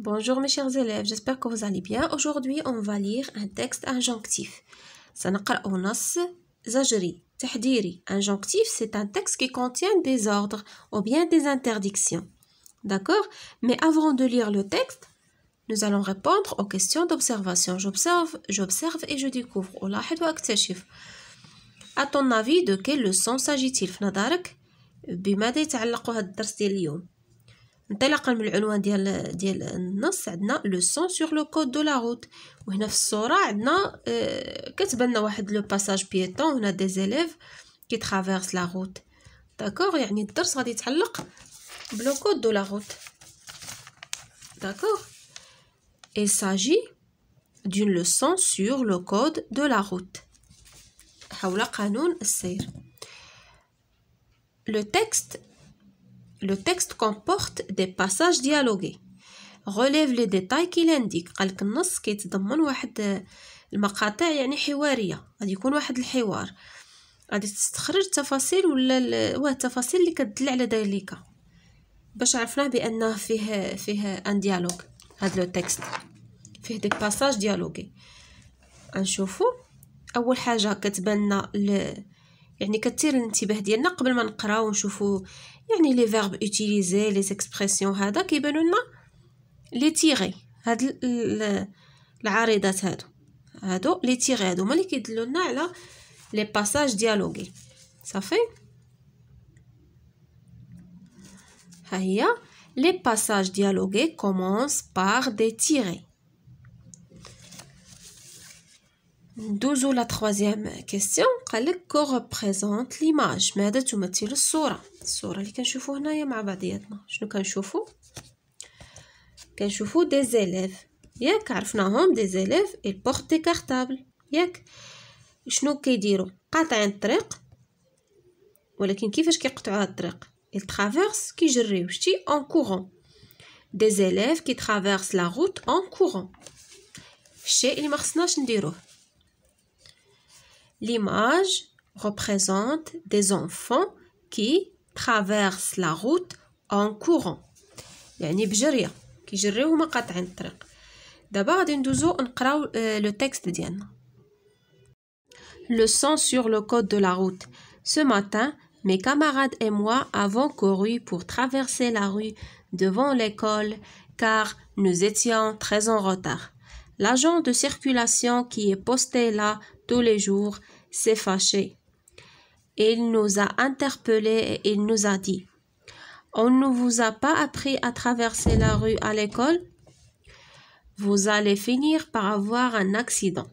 Bonjour mes chers élèves, j'espère que vous allez bien. Aujourd'hui, on va lire un texte injonctif. Injonctif, c'est un texte qui contient des ordres ou bien des interdictions. D'accord Mais avant de lire le texte, nous allons répondre aux questions d'observation. J'observe, j'observe et je découvre. a À ton avis, de quelle leçon s'agit-il انطلاقا من العنوان ديال ديال النص عندنا لو سون سور لو كود دو لا روت وهنا في الصوره عندنا اه كتبان لنا واحد لو باساج بيتون هنا دي زيليف كي ترافيرس لا روت داكوغ يعني الدرس غادي يتعلق بلو كود دو لا روت داكوغ ساجي دون لو سون سور لو كود دو لا روت حول قانون السير لو تيكست لو texte كومبورت دي passages ديالوغي غوليف les détails كي لانديك قالك النص كيتضمن واحد المقاطع يعني حواريه غادي يكون واحد الحوار غادي تستخرج تفاصيل ولا واه التفاصيل اللي كتدل على ذلك باش عرفناه بانه فيه فيه ان ديالوغ هاد لو تكست فيه دي باساج ديالوغي غنشوفو اول حاجه كتبان لنا يعني كتير الانتباه ديالنا قبل ما نقراو ونشوفو يعني لي فيرب اوتيليزي لي اكسبريسيون هذا كيبانو لنا لي تيغي هاد العارضات هادو هادو لي تيغي هادو هما اللي كيدلوا لنا على لي باساج ديالوغي صافي ها هي لي باساج ديالوغي كومونس بار دي تيغي ندوزو لا تخوازيام كيستيون قالك كو غوبريزونت ليماج ماذا تمثل الصوره الصوره اللي كنشوفو هنايا مع بعضياتنا شنو كنشوفو كنشوفو دي زيليف ياك عرفناهم دي زيليف إل بوغت دي كارطابل ياك شنو كيديرو قاطعين الطريق ولكن كيفاش كيقطعو هاد الطريق إل traverse كيجريو شتي أون كوغون دي زيليف qui لا la أون كوغون الشيء اللي ما خصناش نديروه L'image représente des enfants qui traversent la route en courant D'abord, بجرية كيجريو هما le الطريق دابا Le sang sur le code de la route. Ce matin, mes camarades et moi avons couru pour traverser la rue devant l'école car nous étions très en retard. L'agent de circulation qui est posté là tous les jours s'est fâché. Il nous a interpellés et il nous a dit On ne vous a pas appris à traverser la rue à l'école Vous allez finir par avoir un accident.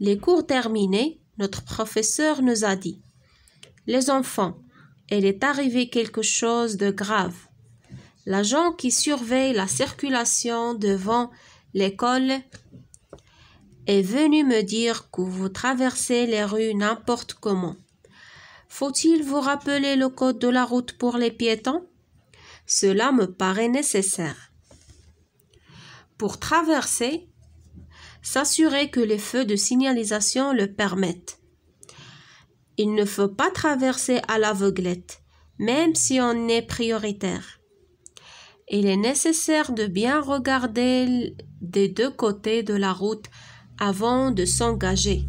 Les cours terminés, notre professeur nous a dit Les enfants, il est arrivé quelque chose de grave. L'agent qui surveille la circulation devant l'école est venue me dire que vous traversez les rues n'importe comment. Faut-il vous rappeler le code de la route pour les piétons Cela me paraît nécessaire. Pour traverser, s'assurer que les feux de signalisation le permettent. Il ne faut pas traverser à l'aveuglette, même si on est prioritaire il est nécessaire de bien regarder des deux côtés de la route avant de s'engager.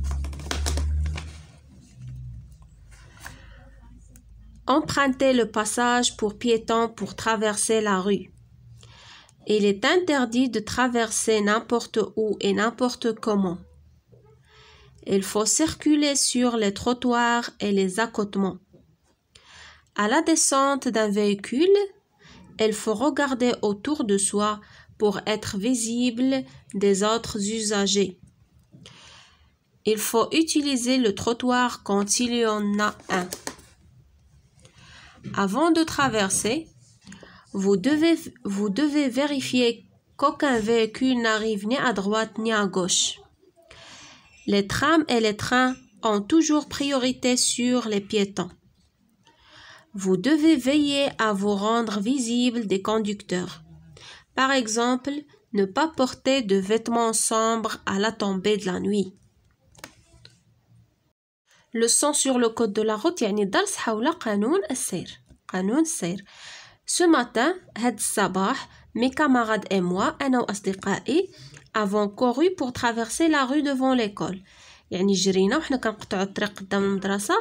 Empruntez le passage pour piétons pour traverser la rue. Il est interdit de traverser n'importe où et n'importe comment. Il faut circuler sur les trottoirs et les accotements. À la descente d'un véhicule, il faut regarder autour de soi pour être visible des autres usagers. Il faut utiliser le trottoir quand il y en a un. Avant de traverser, vous devez, vous devez vérifier qu'aucun véhicule n'arrive ni à droite ni à gauche. Les trams et les trains ont toujours priorité sur les piétons vous devez veiller à vous rendre visible des conducteurs. Par exemple, ne pas porter de vêtements sombres à la tombée de la nuit. Le son sur le code de la route يعني درس حول قانون Ce matin, mes camarades et moi, أنا avons couru pour traverser la rue devant l'école. يعني جرينا وحنا كنقطعوا الطريق قدام المدرسه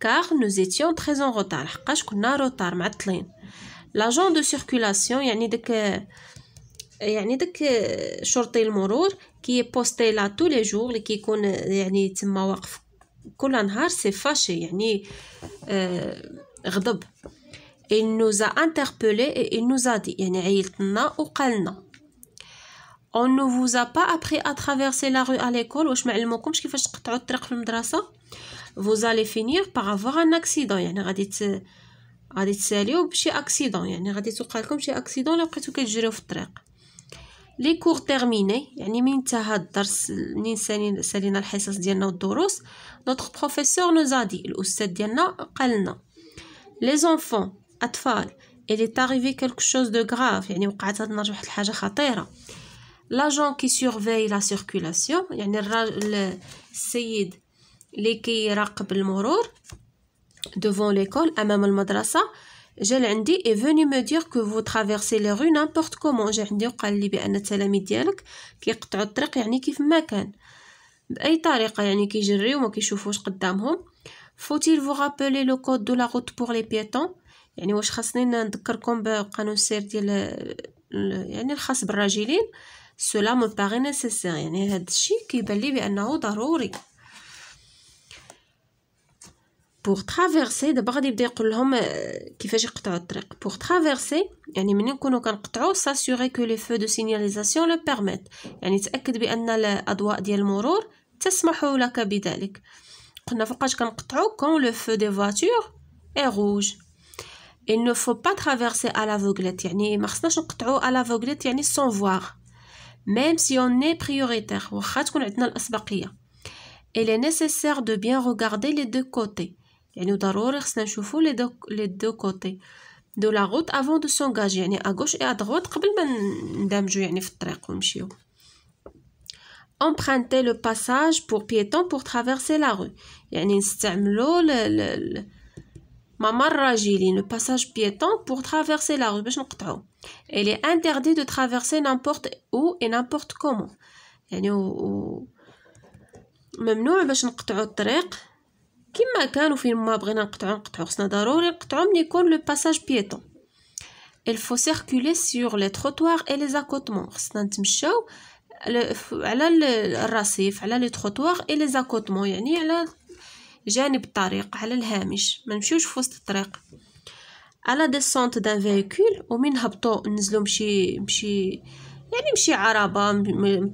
كار نو زيتيون تري اون روتار حقاش كنا روتار معطلين لاجون دو سيركولاسيون يعني داك يعني داك شرطي المرور كي بوستي لا تو لي جور اللي كيكون يعني تما واقف كل نهار سي فاشي يعني آه غضب il nous a interpellé et il nous a dit يعني عيلتنا وقالنا اون نو فوزا با ابري ا ترافيرسي لا رو ا ليكول واش ما علموكمش كيفاش تقطعوا الطريق في المدرسه فوزا فينير باغ افوار ان اكسيدون يعني غادي ت... غادي تساليو بشي اكسيدون يعني غادي توقع لكم شي اكسيدون الا بقيتو كتجريو في الطريق لي كور تيرميني يعني من انتهى الدرس منين سالينا سالينا الحصص ديالنا والدروس نوتر بروفيسور نو زادي الاستاذ ديالنا قال لنا لي زونفون اطفال الي est arrivé quelque chose de يعني وقعت هاد النهار واحد الحاجه خطيره لاجون كي سورفي لا سيركولاسيون يعني الراجل السيد اللي كيراقب المرور دوفون ليكول امام المدرسه جا لعندي اي فوني مو دير كو فو ترافيرسي لي رو نيمبورط كومون جا عندي وقال لي بان التلاميذ ديالك كيقطعوا الطريق يعني كيف ما كان باي طريقه يعني كيجريو وما كيشوفوش قدامهم فوتيل فو رابيلي لو كود دو لا روت بور لي بيتون يعني واش خاصني نذكركم بقانون السير ديال يعني الخاص بالراجلين سولا مو باغي نيسيسير يعني هاد الشيء كيبان لي بانه ضروري بوغ ترافيرسي دابا غادي يبدا يقول لهم آه، كيفاش يقطعوا الطريق بوغ ترافيرسي يعني ملي نكونوا كنقطعوا ساسيوري كو لي فو دو سينياليزاسيون لو بيرميت يعني تاكد بان الاضواء ديال المرور تسمح لك بذلك قلنا فوقاش كنقطعوا كون لو فو دي فواتور اي روج il ne faut pas traverser à l'aveuglette يعني ما خصناش نقطعوا à l'aveuglette يعني sans voir même si on est prioritaire, il est nécessaire de bien regarder les deux côtés. les deux côtés de la route avant de s'engager, à gauche et à droite, Emprunter le passage pour piétons pour traverser la rue. Rajili, le passage piéton pour traverser la rue. Il est interdit de traverser n'importe où et n'importe comment. يعني ممنوع باش نقطعوا الطريق كما كانوا فين ما بغينا نقطعوا نقطعوا خصنا ضروري نقطعوا ملي يكون لو باساج بيتون il faut circuler sur les trottoirs et les accotements خصنا نتمشاو على الرصيف على لي تروتوار اي لي accotements يعني على جانب الطريق على الهامش ما نمشيوش في وسط الطريق على ديسونت دان فيكول ومن هبطو نزلو مشي مشي يعني مشي عربه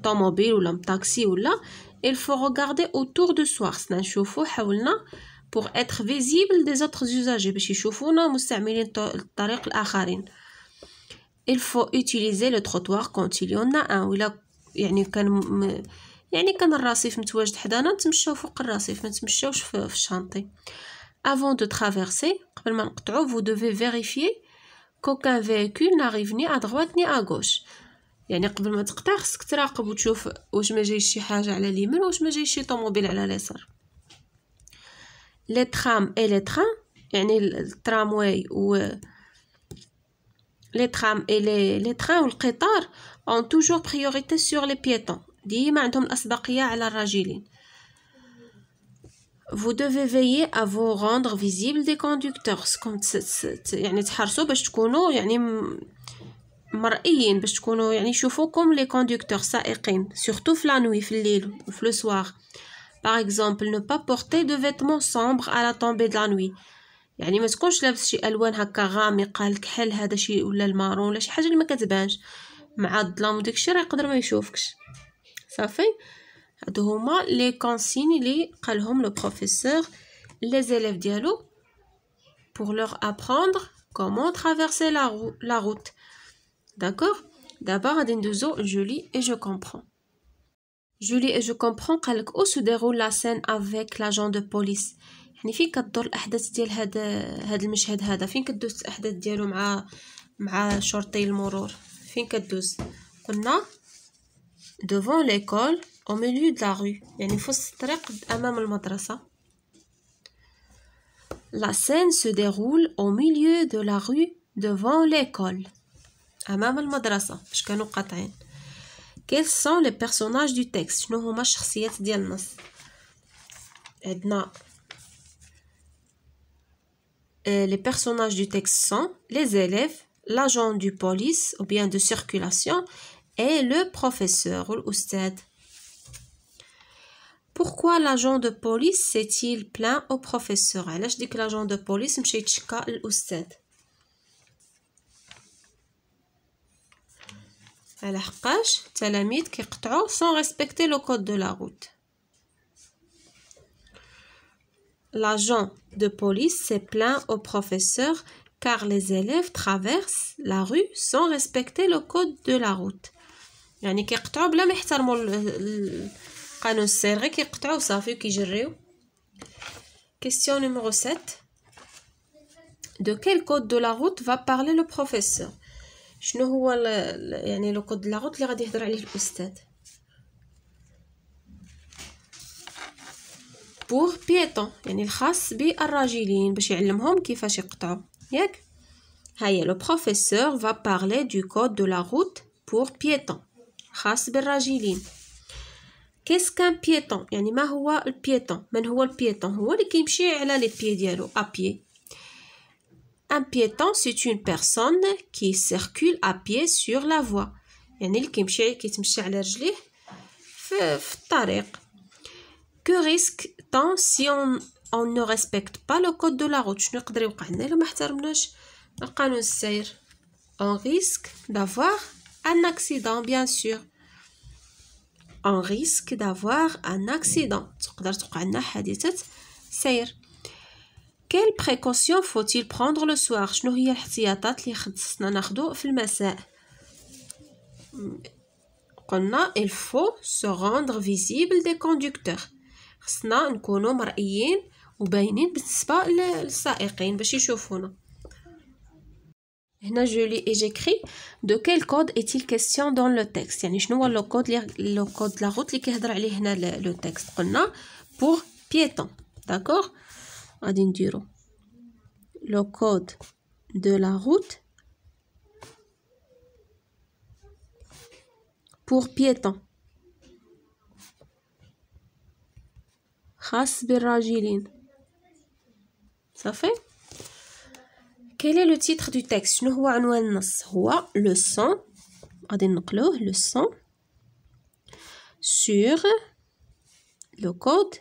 طوموبيل ولا طاكسي ولا il faut regarder autour de soi خصنا نشوفو حولنا pour être visible des autres usagers باش يشوفونا مستعملين الطريق الاخرين il faut utiliser le trottoir quand il y en a un ولا يعني كان يعني كان الرصيف متواجد حدانا نتمشاو فوق الرصيف ما نتمشاوش في الشانطي avant de traverser قبل ما نقطعو فو devez vérifier كوكان véhicule n'arrive ني ا دروات ني ا غوش يعني قبل ما تقطع خصك تراقب وتشوف واش ما جايش شي حاجه على اليمين واش ما جايش شي طوموبيل على اليسار لي ترام اي لي تران يعني الترامواي و لي ترام اي لي لي تران والقطار اون توجور بريوريتي سور لي بيتون ديما عندهم الأسبقية على الراجلين vous devez veiller à vous rendre visible des conducteurs سكم يعني تحرصوا باش تكونوا يعني مرئيين باش تكونوا يعني يشوفوكم لي كونديكتور سائقين سورتو في لانوي في الليل وفي لو سوار باغ اكزومبل نو با بورتي دو فيتمون سومبر على طومبي دو لانوي يعني ما تكونش لابس شي الوان هكا غامقه الكحل هذا شي ولا المارون ولا شي حاجه اللي ما كتبانش مع الظلام وداك الشيء راه يقدر ما يشوفكش صافي هادو هما لي كونسين لي قالهم لو بروفيسور لي زيليف ديالو pour leur apprendre comment traverser la, roue, la route. D'accord D'abord, à je lis et je comprends. Je lis et je comprends où se déroule la scène avec l'agent de police. يعني فين كدور الاحداث ديال هذا هذا المشهد هذا فين كدوز الاحداث ديالو مع مع شرطي المرور فين كدوز قلنا devant l'école, au milieu de la rue. يعني في الطريق traiter La scène se déroule au milieu de la rue devant l'école. Devant Quels sont les personnages du texte les personnages du texte sont les élèves, l'agent du police ou bien de circulation et le professeur ou Pourquoi l'agent de police s'est-il plaint au professeur dis que l'agent de police مشى يتشكى للاستاذ على حقاش التلاميذ كيقطعوا sans respecter le code de la route? L'agent de police s'est plaint au professeur car les élèves traversent la rue sans respecter le code de la route. يعني كيقطعوا بلا ما يحترموا القانون السير غير كيقطعوا صافي وكيجريو كيسيون نيميرو 7 دو كيل كود دو لا روت فا بارلي لو بروفيسور شنو هو ال يعني لو كود لا روت اللي غادي يهضر عليه الاستاذ بور بيتون يعني الخاص بالراجلين باش يعلمهم كيفاش يقطعوا ياك هيا لو بروفيسور فا بارلي دو كود دو لا روت بور بيتون خاص بالراجلين كيس كان بيتون يعني ما هو البيتون من هو البيتون هو اللي كيمشي على لي بيي ديالو ابي ان piéton, سي une personne qui circule à pied sur la voie. يعني اللي كيمشي كيتمشى على رجليه في, في الطريق. كو ريسك طون سي si on, on ne respecte pas le code de la شنو يقدر يوقع لنا الا ما احترمناش القانون السير On ريسك دافوار un accident bien sûr on risque d'avoir un accident تقدر تقع لنا حادثة سير quelle précaution faut-il prendre le soir شنو هي الاحتياطات اللي خصنا ناخدو في المساء قلنا il faut se rendre visible des conducteurs خصنا نكونو مرئيين وباينين بالنسبة للسائقين باش يشوفونا et j'écris. De quel code est-il question dans le texte Je vois le code, le code de la route le texte. pour piéton. D'accord Adinduro. Le code de la route pour piéton. Khasbir Ça fait quel est le titre du texte Le son. le son. Le son. Sur le code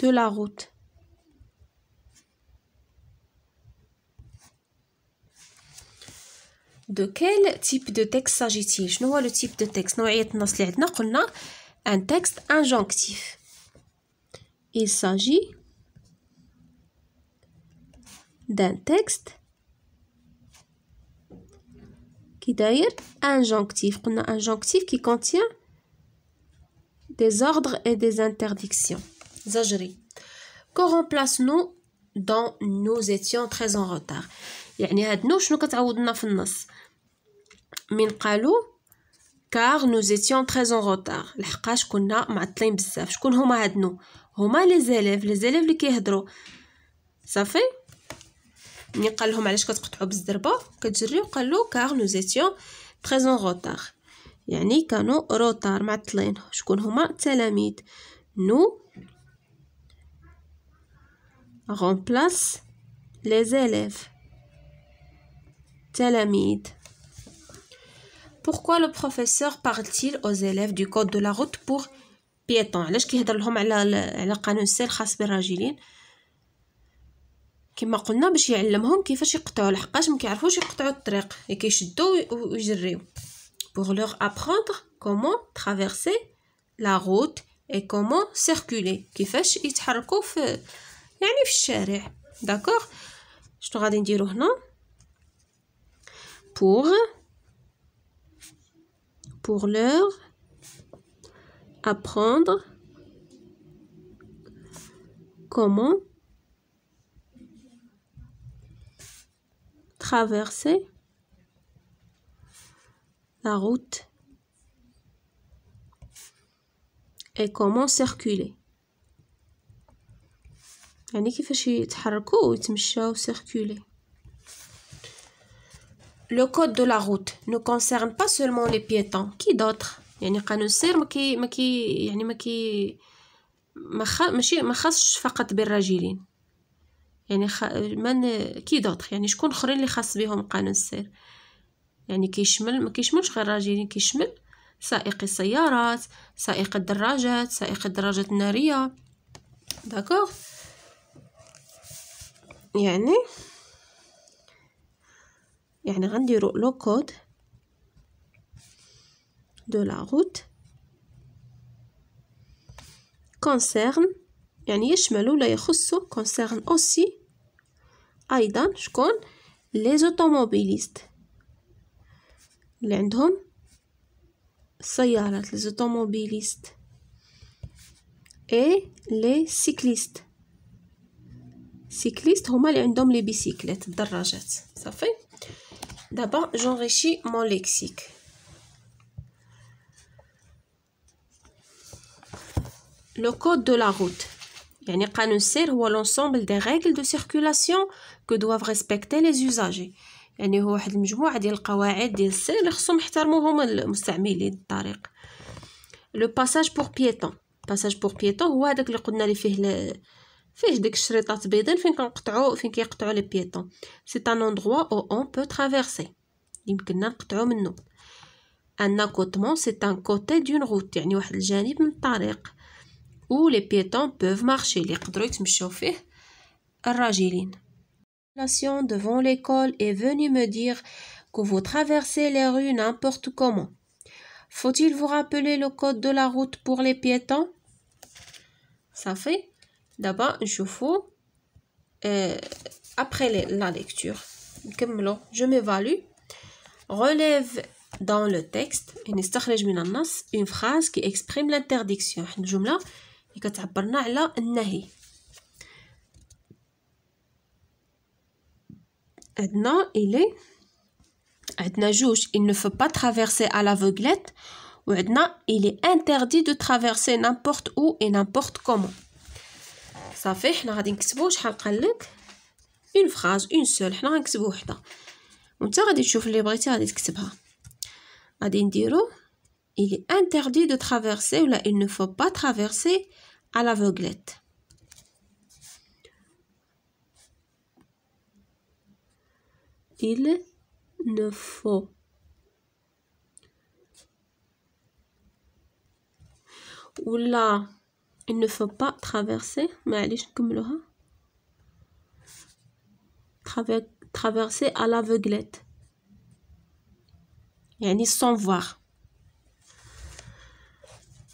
de la route. De quel type de texte s'agit-il Je vois le type de texte. Nous avons un texte injonctif. Il s'agit d'un texte qui d'ailleurs injonctif. On a injonctif qui contient des ordres et des interdictions. Zajri. Que remplace-nous dans nous étions très en retard. يعني هاد nous شنو كتعوضنا في النص من car nous étions très en retard لحقاش كنا معطلين بزاف شكون هما هاد nous هما les élèves les élèves اللي كيهضروا صافي ملي قال لهم علاش كتقطعوا بالزربه كتجري وقال له كار نو زيتيون بريزون روتار يعني كانوا روتار معطلين شكون هما التلاميذ نو remplace لي زيليف تلاميذ Pourquoi le professeur parle-t-il aux élèves du code de la route pour piétons Alors, علاش كيهضر لهم على على قانون السير خاص بالراجلين كما قلنا باش يعلمهم كيفاش يقطعوا لحقاش ما كيعرفوش يقطعوا الطريق كيشدوا ويجريو pour leur apprendre comment traverser la route et comment circuler كيفاش يتحركوا في يعني في الشارع داكوغ شنو غادي نديرو هنا pour pour leur apprendre comment traverser la route et comment circuler le code de la route ne concerne pas seulement les piétons qui d'autres يعني قانون ما كي يعني ما يعني خ... من كي دوطخ يعني شكون اخرين اللي خاص بهم قانون السير يعني كيشمل ما كيشملش غير الراجلين كيشمل سائقي السيارات سائق الدراجات سائق الدراجات الناريه داكوغ يعني يعني غنديرو لو كود دو لا روت concerne Et les chambres de l'école concernent aussi les automobilistes. Les les les automobilistes. Et les cyclistes. Les cyclistes, comment les bicyclettes, les bicycles, ça fait D'abord, j'enrichis mon lexique. Le code de la route. يعني قانون السير هو لونسومبل دي ريغل دو سيركولاسيون كو دواف ريسبكتي لي زوزاجي يعني هو واحد المجموعه ديال القواعد ديال السير اللي خصهم يحترموهم المستعملين الطريق لو باساج بور بيتون باساج بور بيتون هو هذاك اللي قلنا لي فيه فيه ديك الشريطات بيضين فين كنقطعوا فين كيقطعوا لي بيتون سي ان اوندرو او اون بو ترافيرسي يمكننا نقطعوا منه ان اكوتمون سي ان كوتي دون روت يعني واحد الجانب من الطريق où les piétons peuvent marcher. Les L'administration devant l'école est venue me dire que vous traversez les rues n'importe comment. Faut-il vous rappeler le code de la route pour les piétons Ça fait D'abord, je chauffe. Euh, après la lecture. Je m'évalue. Relève dans le texte une phrase qui exprime l'interdiction. اللي كتعبرنا على النهي عندنا إلي عندنا جوج il ne faut pas traverser à l'aveuglette وعندنا il est interdit de traverser n'importe où et n'importe comment صافي حنا غادي نكتبو شحال قالك une phrase une seule حنا غنكتبو وحده وانت غادي تشوف اللي بغيتي غادي تكتبها غادي نديرو il est interdit de traverser ou là il ne faut pas traverser à l'aveuglette. Il ne faut ou là il ne faut pas traverser Mais comme pas. Hein, traverser à l'aveuglette ni sans voir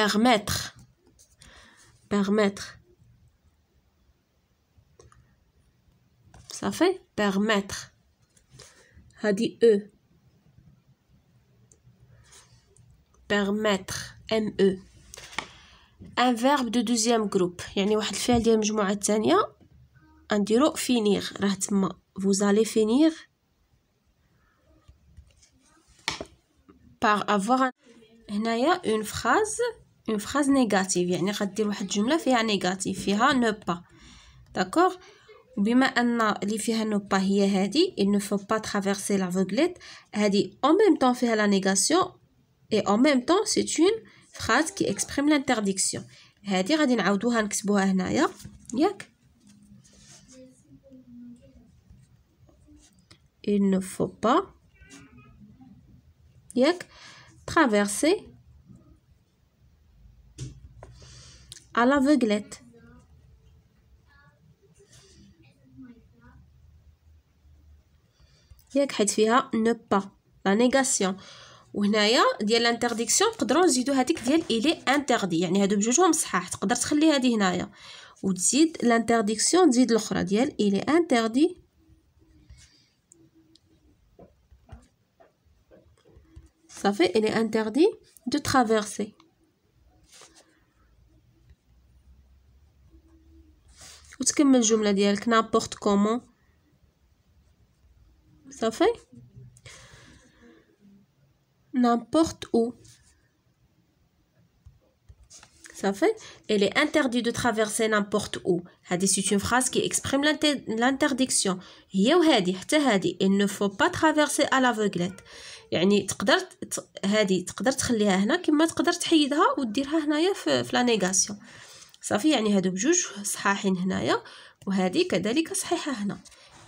permettre. Permettre. Ça fait permettre. A dit E. Permettre. M-E. Un verbe de deuxième groupe. Yani, واحد الفعل ديال مجموعة الثانية. نديرو finir. راه Vous allez finir. Par avoir un... une phrase اون فراز نيجاتيف يعني غدير واحد الجمله فيها نيجاتيف فيها نو با داكوغ بما ان اللي فيها نو با هي هادي il ne faut pas traverser l'aveuglette هادي en même temps فيها la négation et en même temps c'est une phrase qui exprime l'interdiction هادي غادي نعاودوها نكتبوها هنايا ياك il ne faut pas ياك traverser à l'aveuglette. ne pas la négation ou dit l'interdiction quand on est interdit يعني l'interdiction il est interdit ça fait il est interdit de traverser وتكمل n'importe comment ça كومون N'importe où او صافي il est interdit de traverser n'importe où c'est une phrase qui exprime l'interdiction il ne faut pas traverser à l'aveuglette يعني تقدر هذه تقدر تخليها هنا كما تقدر تحيدها وديرها هنايا في لا نيغاسيون صافي يعني هادو بجوج صحاحين هنايا وهذه كذلك صحيحه هنا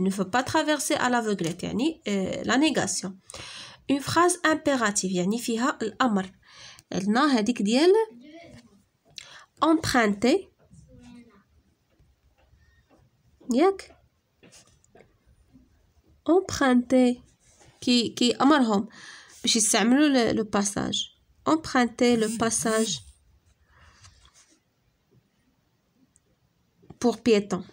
ne faut pas traverser à l'aveuglette يعني euh, la négation une phrase impérative يعني فيها الامر عندنا هذيك ديال emprunter ياك emprunter كي كي امرهم باش يستعملوا لو باساج emprunter le passage pour piétons.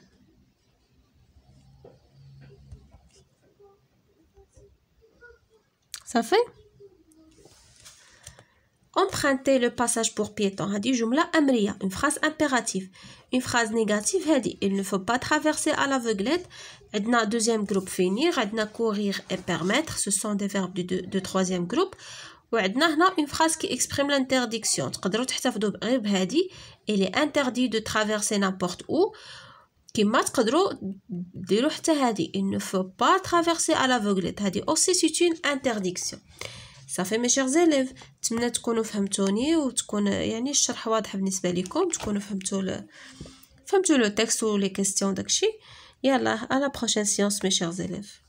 Ça fait Emprunter le passage pour piéton. Hadi jumla amriya, une phrase impérative. Une phrase négative, hadi, il ne faut pas traverser à l'aveuglette. Edna deuxième groupe finir, edna courir et permettre, ce sont des verbes du, troisième groupe. وعندنا هنا اون فراز كي اكسبريم لانترديكسيون تقدروا تحتفظوا غير بهادي الي انتردي دو ترافيرسي نابورت او كما تقدروا ديروا حتى هادي ان فو با ترافيرسي على فوغليت هادي اوسي سي اون صافي مي شيغ زيليف نتمنى تكونوا فهمتوني وتكون يعني الشرح واضح بالنسبه لكم تكونوا فهمتوا ل... فهمتوا لو تيكست ولي كيستيون داكشي يلا على بروشين سيونس مي شيغ زيليف